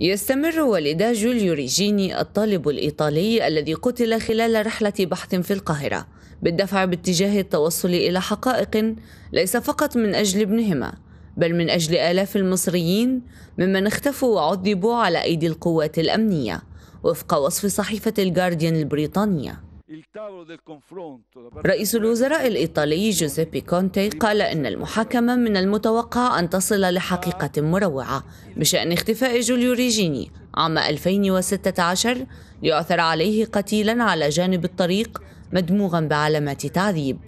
يستمر والدا جوليو ريجيني الطالب الإيطالي الذي قتل خلال رحلة بحث في القاهرة بالدفع باتجاه التوصل إلى حقائق ليس فقط من أجل ابنهما بل من أجل آلاف المصريين ممن اختفوا وعذبوا على أيدي القوات الأمنية وفق وصف صحيفة الجارديان البريطانية رئيس الوزراء الإيطالي جوزيبي كونتي قال إن المحاكمة من المتوقع أن تصل لحقيقة مروعة بشأن اختفاء جوليو ريجيني عام 2016 ليعثر عليه قتيلا على جانب الطريق مدموغا بعلامات تعذيب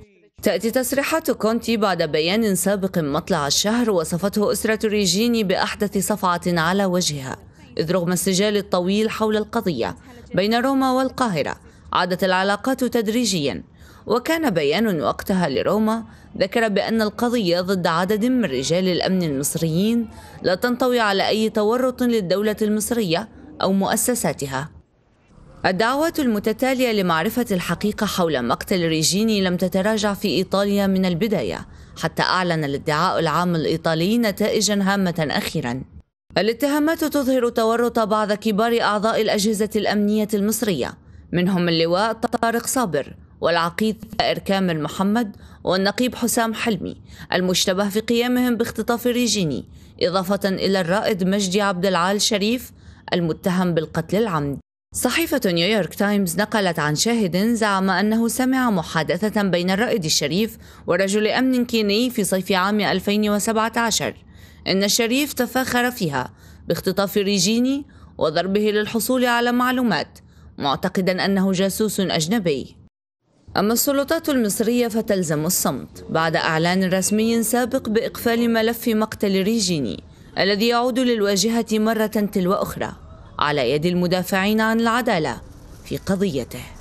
تأتي تصريحات كونتي بعد بيان سابق مطلع الشهر وصفته أسرة ريجيني بأحدث صفعة على وجهها إذ رغم السجال الطويل حول القضية بين روما والقاهرة عادت العلاقات تدريجيا وكان بيان وقتها لروما ذكر بأن القضية ضد عدد من رجال الأمن المصريين لا تنطوي على أي تورط للدولة المصرية أو مؤسساتها الدعوات المتتالية لمعرفة الحقيقة حول مقتل ريجيني لم تتراجع في إيطاليا من البداية حتى أعلن الادعاء العام الإيطالي نتائجا هامة أخيرا الاتهامات تظهر تورط بعض كبار أعضاء الأجهزة الأمنية المصرية منهم اللواء طارق صابر والعقيد ثائر كامل محمد والنقيب حسام حلمي المشتبه في قيامهم باختطاف ريجيني إضافة إلى الرائد مجدي عبد العال شريف المتهم بالقتل العمد صحيفة نيويورك تايمز نقلت عن شاهد زعم أنه سمع محادثة بين الرائد الشريف ورجل أمن كيني في صيف عام 2017 إن الشريف تفاخر فيها باختطاف ريجيني وضربه للحصول على معلومات معتقدا أنه جاسوس أجنبي أما السلطات المصرية فتلزم الصمت بعد إعلان رسمي سابق بإقفال ملف مقتل ريجيني الذي يعود للواجهة مرة تلو أخرى على يد المدافعين عن العدالة في قضيته